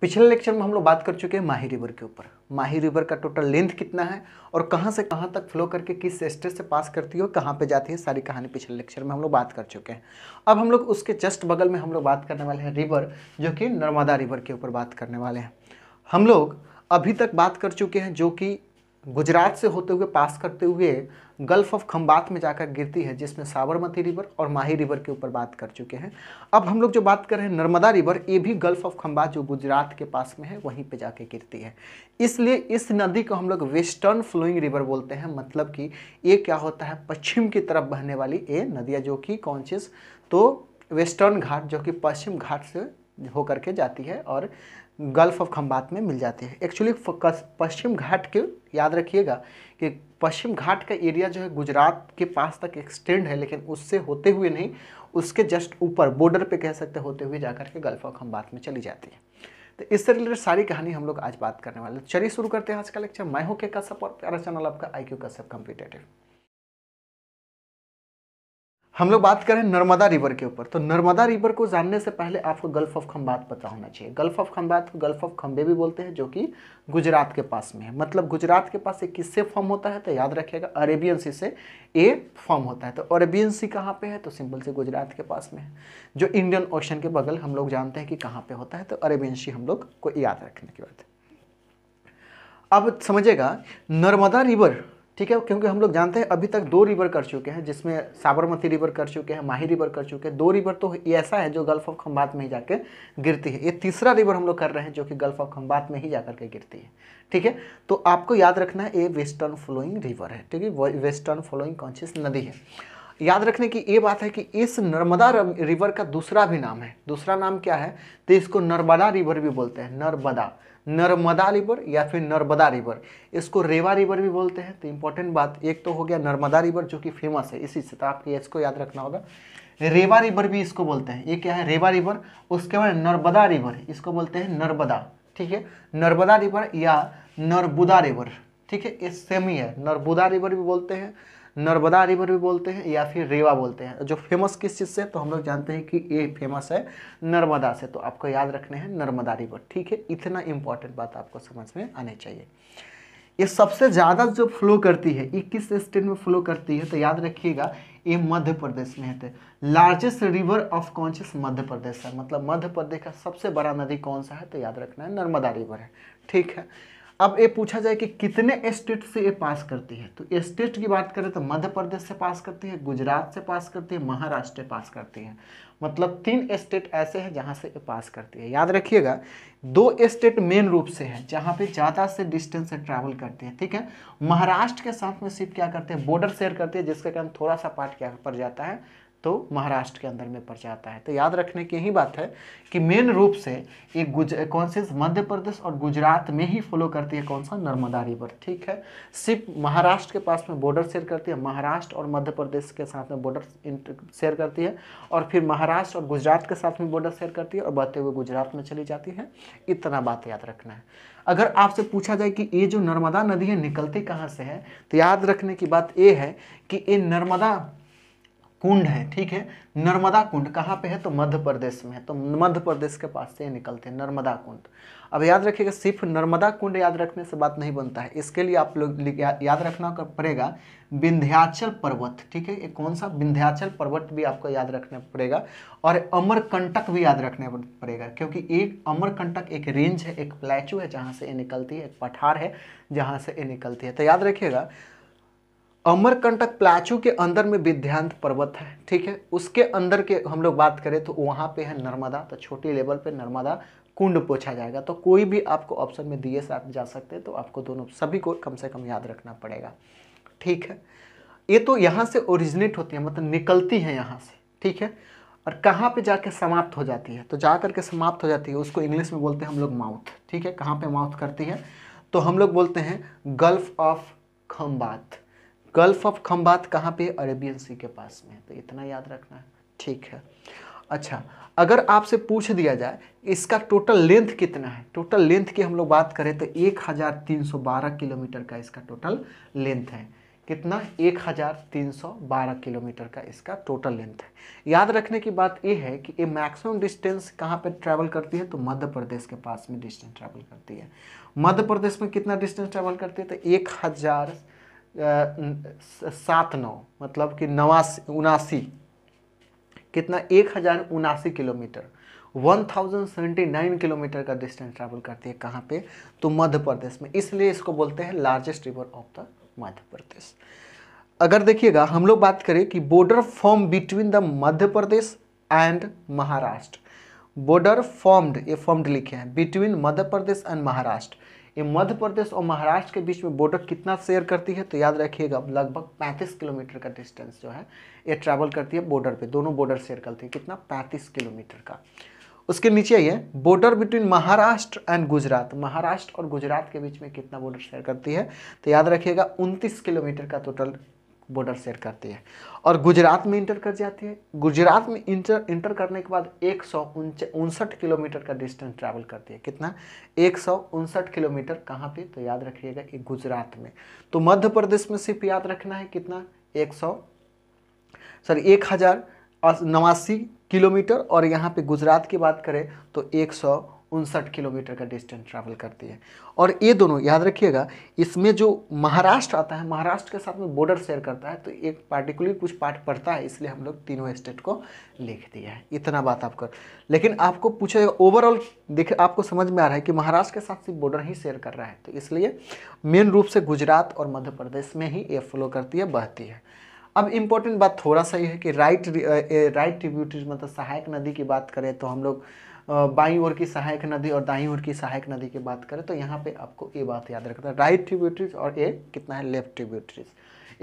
पिछले लेक्चर में हम लोग बात कर चुके हैं माही रिवर के ऊपर माही रिवर का टोटल लेंथ कितना है और कहाँ से कहाँ तक फ्लो करके किस स्टेज से पास करती है और कहाँ पे जाती है सारी कहानी पिछले लेक्चर में हम लोग बात कर चुके हैं अब हम लोग उसके जस्ट बगल में हम लोग बात करने वाले हैं रिवर जो कि नर्मदा रिवर के ऊपर बात करने वाले हैं हम लोग अभी तक बात कर चुके हैं जो कि गुजरात से होते हुए पास करते हुए गल्फ ऑफ खम्बात में जाकर गिरती है जिसमें साबरमती रिवर और माही रिवर के ऊपर बात कर चुके हैं अब हम लोग जो बात कर रहे हैं नर्मदा रिवर ये भी गल्फ ऑफ खम्बात जो गुजरात के पास में है वहीं पे जाके गिरती है इसलिए इस नदी को हम लोग वेस्टर्न फ्लोइंग रिवर बोलते हैं मतलब कि ये क्या होता है पश्चिम की तरफ बहने वाली ये नदियाँ जो कि कॉन्शियस तो वेस्टर्न घाट जो कि पश्चिम घाट से होकर के जाती है और गल्फ ऑफ खम्बात में मिल जाती है एक्चुअली पश्चिम घाट के याद रखिएगा कि पश्चिम घाट का एरिया जो है गुजरात के पास तक एक्सटेंड है लेकिन उससे होते हुए नहीं उसके जस्ट ऊपर बॉर्डर पे कह सकते होते हुए जाकर के गल्फ ऑफ खम्बात में चली जाती है तो इससे रिलेटेड सारी कहानी हम लोग आज बात करने वाले चलिए शुरू करते हैं आज का लेक्चर मैं हूँ के कश्यप और प्यारा चैनल आपका आई क्यू कश्यप कम्पिटेटिव हम लोग बात करें नर्मदा रिवर के ऊपर तो नर्मदा रिवर को जानने से पहले आपको गल्फ ऑफ खम्बात पता होना चाहिए गल्फ ऑफ खम्बात को गल्फ ऑफ खम्बे भी बोलते हैं जो कि गुजरात के पास में है मतलब गुजरात के पास एक किससे फॉर्म होता है तो याद रखिएगा अरेबियन सी से ए फॉर्म होता है तो अरेबियन सी कहाँ पे है तो सिंपल से गुजरात के पास में है जो इंडियन ओशन के बगल हम लोग जानते हैं कि कहाँ पे होता है तो अरेबियन सी हम लोग को याद रखने की बात है अब समझेगा नर्मदा रिवर ठीक है क्योंकि हम लोग जानते हैं अभी तक दो रिवर कर चुके हैं जिसमें साबरमती रिवर कर चुके हैं माही रिवर कर चुके हैं दो रिवर तो ऐसा है जो गल्फ ऑफ खम्बात में ही जाकर गिरती है ये तीसरा रिवर हम लोग कर रहे हैं जो कि गल्फ ऑफ खम्बात में ही जाकर के गिरती है ठीक है तो आपको याद रखना है ये वेस्टर्न फ्लोइंग रिवर है ठीक है वेस्टर्न फ्लोइंग कॉन्शियस नदी है याद रखने की ये बात है कि इस नर्मदा रिवर का दूसरा भी नाम है दूसरा नाम क्या है तो इसको नर्मदा रिवर भी बोलते हैं नर्मदा नर्मदा रिवर या फिर नर्मदा रिवर इसको रेवा रिवर भी बोलते हैं तो इम्पोर्टेंट बात एक तो हो गया नर्मदा रिवर जो कि फेमस है इसी से तो आपको इसको याद रखना होगा रेवा रिवर भी इसको बोलते हैं ये क्या है रेवा रिवर उसके बाद नर्मदा रिवर इसको बोलते हैं नर्मदा ठीक है नर्मदा रिवर या नर्बुदा रिवर ठीक है ये सेम ही है नर्मदा रिवर भी बोलते हैं नर्मदा रिवर भी बोलते हैं या फिर रेवा बोलते हैं जो फेमस किस चीज़ से तो हम लोग जानते हैं कि ये फेमस है नर्मदा से तो आपको याद रखने हैं नर्मदा रिवर ठीक है इतना इंपॉर्टेंट बात आपको समझ में आनी चाहिए ये सबसे ज़्यादा जो फ्लो करती है ये किस स्टेट में फ्लो करती है तो याद रखिएगा ये मध्य प्रदेश में है largest river of conscious Madhya Pradesh है मतलब मध्य प्रदेश का सबसे बड़ा नदी कौन सा है तो याद रखना है नर्मदा रिवर है ठीक है अब ये पूछा जाए कि कितने स्टेट से ये पास करती है तो स्टेट की बात करें तो मध्य प्रदेश से पास करती है गुजरात से पास करती है महाराष्ट्र से पास करती है मतलब तीन स्टेट ऐसे हैं जहाँ से ये पास करती है याद रखिएगा दो स्टेट मेन रूप से है जहाँ पे ज़्यादा से डिस्टेंस से ट्रैवल करते हैं ठीक है महाराष्ट्र के साथ में सिर्फ क्या करते हैं बॉर्डर शेयर करते हैं जिसके कारण थोड़ा सा पार्ट क्या पड़ जाता है तो महाराष्ट्र के अंदर में पड़ जाता है तो याद रखने की यही बात है कि मेन रूप से ये गुज कौन से मध्य प्रदेश और गुजरात में ही फॉलो करती है कौन सा नर्मदा रिवर ठीक है सिर्फ महाराष्ट्र के पास में बॉर्डर शेयर करती है महाराष्ट्र और मध्य प्रदेश के साथ में बॉर्डर शेयर करती है और फिर महाराष्ट्र और गुजरात के साथ में बॉर्डर शेयर करती है और बढ़ते हुए गुजरात में चली जाती है इतना बात याद रखना है अगर आपसे पूछा जाए कि ये जो नर्मदा नदी है निकलती कहाँ से है तो याद रखने की बात ये है कि ये नर्मदा कुंड है ठीक है नर्मदा कुंड कहाँ पे है तो मध्य प्रदेश में है तो मध्य प्रदेश के पास से ये निकलते हैं नर्मदा कुंड अब याद रखिएगा सिर्फ नर्मदा कुंड याद रखने से बात नहीं बनता है इसके लिए आप लोग याद रखना पड़ेगा विंध्याचल पर्वत ठीक है ये कौन सा विंध्याचल पर्वत भी आपको याद रखना पड़ेगा और अमरकंटक भी याद रखने पड़ेगा क्योंकि एक अमरकंटक एक रेंज है एक प्लेचू है जहाँ से ये निकलती है एक पठार है जहाँ से ये निकलती है तो याद रखिएगा अमरकंटक प्लाचू के अंदर में विध्यांत पर्वत है ठीक है उसके अंदर के हम लोग बात करें तो वहाँ पे है नर्मदा तो छोटी लेवल पे नर्मदा कुंड पूछा जाएगा तो कोई भी आपको ऑप्शन में दिए से आप जा सकते हैं तो आपको दोनों सभी को कम से कम याद रखना पड़ेगा ठीक है ये तो यहाँ से ओरिजिनेट होती है मतलब निकलती है यहाँ से ठीक है और कहाँ पे जाके समाप्त हो जाती है तो जा करके समाप्त हो जाती है उसको इंग्लिश में बोलते हैं हम लोग माउथ ठीक है कहाँ पे माउथ करती है तो हम लोग बोलते हैं gulf of Khambhat gulf of Khambhat कहाँ पे अरेबियन सी के पास में है तो इतना याद रखना है ठीक है अच्छा अगर आपसे पूछ दिया जाए इसका टोटल लेंथ कितना है टोटल लेंथ की हम लोग बात करें तो 1312 किलोमीटर का इसका टोटल लेंथ है कितना 1312 किलोमीटर का इसका टोटल लेंथ है याद रखने की बात यह है कि ये मैक्सिमम डिस्टेंस कहाँ पे ट्रैवल करती है तो मध्य प्रदेश के पास में डिस्टेंस ट्रैवल करती है मध्य प्रदेश में कितना डिस्टेंस ट्रैवल करती है तो एक हज़ार सात नौ मतलब कि नवासी उनासी कितना एक हज़ार उनासी kilometre one thousand seventy nine kilometre का डिस्टेंस ट्रैवल करती है कहाँ पे तो मध्य प्रदेश में इसलिए इसको बोलते हैं largest river of the Madhya Pradesh अगर देखिएगा हम लोग बात करें कि border form between the Madhya Pradesh and Maharashtra border formed ये फॉर्म्ड लिखे हैं बिटवीन मध्य प्रदेश एंड महाराष्ट्र ये मध्य प्रदेश और महाराष्ट्र के बीच में बॉर्डर कितना शेयर करती है तो याद रखिएगा लगभग 35 किलोमीटर का डिस्टेंस जो है ये ट्रैवल करती है बॉर्डर पे दोनों बॉर्डर शेयर करती है कितना 35 किलोमीटर का उसके नीचे ये border between Maharashtra and Gujarat Maharashtra और गुजरात के बीच में कितना बॉर्डर शेयर करती है तो याद रखिएगा उनतीस किलोमीटर का टोटल बॉर्डर शेयर करती है और गुजरात में इंटर कर जाती है गुजरात में इंटर इंटर करने के बाद एक सौ उनसठ किलोमीटर का डिस्टेंस ट्रैवल करती है कितना एक सौ उनसठ किलोमीटर कहाँ पे तो याद रखिएगा कि गुजरात में तो मध्य प्रदेश में सिर्फ याद रखना है कितना एक सौ सॉरी एक हज़ार नवासी किलोमीटर और यहाँ पे गुजरात की बात करें तो एक सौ उनसठ किलोमीटर का डिस्टेंस ट्रैवल करती है और ये दोनों याद रखिएगा इसमें जो महाराष्ट्र आता है महाराष्ट्र के साथ में बॉर्डर शेयर करता है तो एक पार्टिकुलर कुछ पार्ट पड़ता है इसलिए हम लोग तीनों स्टेट को लिख दिया है इतना बात आपको लेकिन आपको पूछा ओवरऑल देख आपको समझ में आ रहा है कि महाराष्ट्र के साथ सिर्फ बॉर्डर ही शेयर कर रहा है तो इसलिए मेन रूप से गुजरात और मध्य प्रदेश में ही ये फ्लो करती है बहती है अब इम्पोर्टेंट बात थोड़ा सा ये है कि राइट राइट ट्रिब्यूटरी मतलब सहायक नदी की बात करें तो हम लोग बाई ओर की सहायक नदी और दाई ओर की सहायक नदी की बात करें तो यहाँ पे आपको ये बात याद रखना है राइट ट्रिब्यूटरीज और ये कितना है लेफ्ट ट्रिब्यूटरीज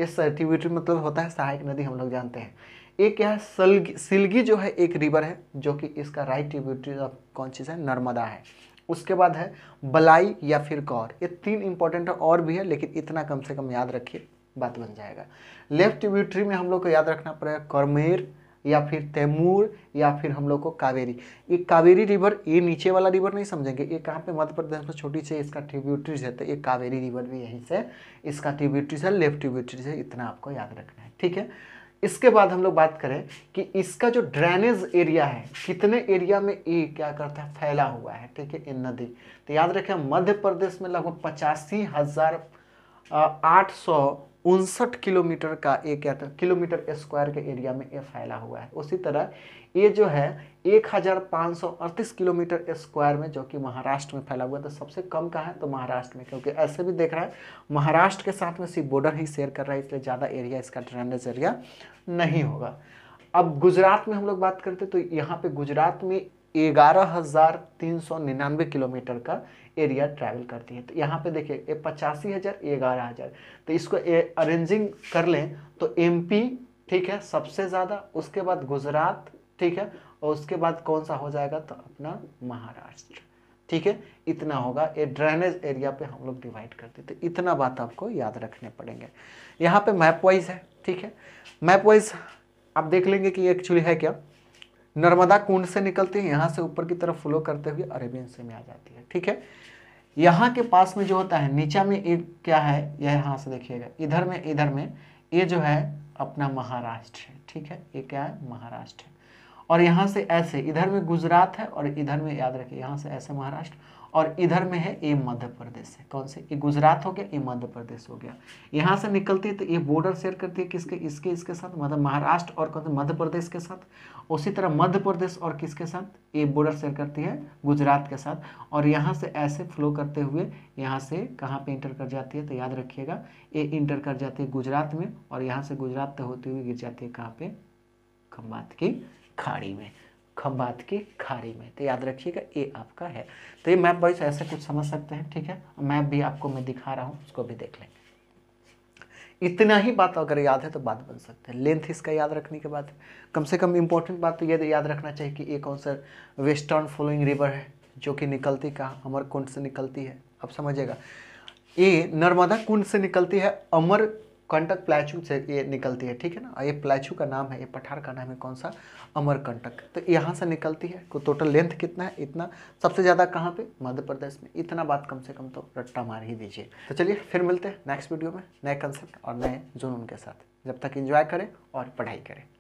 इस ट्रिब्यूटरी मतलब होता है सहायक नदी हम लोग जानते हैं ये क्या है सलगी सिलगी जो है एक रिवर है जो कि इसका राइट ट्रिब्यूटरीज ऑफ कौन चीज़ है नर्मदा है उसके बाद है बलाई या फिर गौर ये तीन इंपॉर्टेंट और भी है लेकिन इतना कम से कम याद रखिए बात बन जाएगा लेफ्ट ट्रिब्यूटरी में हम लोग को याद रखना पड़ेगा करमेर या फिर तैमूर या फिर हम लोग को कावेरी ये कावेरी रिवर ये नीचे वाला रिवर नहीं समझेंगे ये कहाँ पे मध्य प्रदेश में छोटी से इसका ट्रिब्यूटरीज है तो ये कावेरी रिवर भी यहीं से इसका ट्रिब्यूटरीज है लेफ्ट ट्रिब्यूटरीज है इतना आपको याद रखना है ठीक है इसके बाद हम लोग बात करें कि इसका जो ड्रेनेज एरिया है कितने एरिया में ये क्या करता है फैला हुआ है ठीक है इन नदी तो याद रखें मध्य प्रदेश में लगभग पचासी हज़ार आठ सौ उनसठ किलोमीटर का एक तो किलोमीटर स्क्वायर के एरिया में ये फैला हुआ है उसी तरह ये जो है 1538 किलोमीटर स्क्वायर में जो कि महाराष्ट्र में फैला हुआ है तो सबसे कम का है तो महाराष्ट्र में क्योंकि ऐसे भी देख रहा है महाराष्ट्र के साथ में सिर्फ बॉर्डर ही शेयर कर रहा है इसलिए ज़्यादा एरिया इसका ड्रेनेज एरिया नहीं होगा अब गुजरात में हम लोग बात करते तो यहाँ पर गुजरात में ग्यारह हज़ार तीन सौ निन्यानवे किलोमीटर का एरिया ट्रैवल करती है तो यहाँ पे देखिए ये पचासी हज़ार ये ग्यारह हज़ार तो इसको अरेंजिंग कर लें तो एमपी ठीक है सबसे ज़्यादा उसके बाद गुजरात ठीक है और उसके बाद कौन सा हो जाएगा तो अपना महाराष्ट्र ठीक है इतना होगा ये ड्रेनेज एरिया पे हम लोग डिवाइड कर देते तो इतना बात आपको याद रखने पड़ेंगे यहाँ पे मैप वाइज है ठीक है मैप वाइज आप देख लेंगे कि एक्चुअली है क्या नर्मदा कुंड से निकलती है यहाँ से ऊपर की तरफ फ्लो करते हुए अरेबियन से में आ जाती है ठीक है यहाँ के पास में जो होता है नीचा में ये क्या है यह यहाँ से देखिएगा इधर में इधर में ये जो है अपना महाराष्ट्र है ठीक है ये क्या है महाराष्ट्र है और यहाँ से ऐसे इधर में गुजरात है और इधर में याद रखिए यहाँ से ऐसे महाराष्ट्र और इधर में है ए मध्य प्रदेश है कौन से ये गुजरात हो गया ये मध्य प्रदेश हो गया यहाँ से निकलती है तो ये बॉर्डर शेयर करती है किसके इसके इसके साथ मतलब महाराष्ट्र और कौन से मध्य प्रदेश के साथ उसी तरह मध्य प्रदेश और किसके साथ ये बॉर्डर शेयर करती है गुजरात के साथ और यहाँ से ऐसे फ्लो करते हुए यहाँ से कहाँ पर इंटर कर जाती है तो याद रखिएगा ये इंटर कर जाती है गुजरात में और यहाँ से गुजरात होते हुए गिर जाती है कहाँ पर खम्बात की खाड़ी में खम्बात की खाड़ी में तो याद रखिएगा ये आपका है तो ये मैप वाइज ऐसे कुछ समझ सकते हैं ठीक है मैप भी आपको मैं दिखा रहा हूँ उसको भी देख लेंगे इतना ही बात अगर याद है तो बात बन सकते हैं लेंथ इसका याद रखने के बाद कम से कम इम्पोर्टेंट बात तो ये याद रखना चाहिए कि ये कौन सा वेस्टर्न फ्लोइंग रिवर है जो कि निकलती कहाँ अमर कुंड से निकलती है आप समझिएगा ये नर्मदा कुंड से निकलती है अमर कंटक प्लाचू से ये निकलती है ठीक है ना ये प्लाचू का नाम है ये पठार का नाम है कौन सा अमर कंटक तो यहाँ से निकलती है तो टोटल लेंथ कितना है इतना सबसे ज़्यादा कहाँ पे मध्य प्रदेश में इतना बात कम से कम तो रट्टा मार ही दीजिए तो चलिए फिर मिलते हैं नेक्स्ट वीडियो में नए कंसेप्ट और नए जुनून के साथ जब तक इंजॉय करें और पढ़ाई करें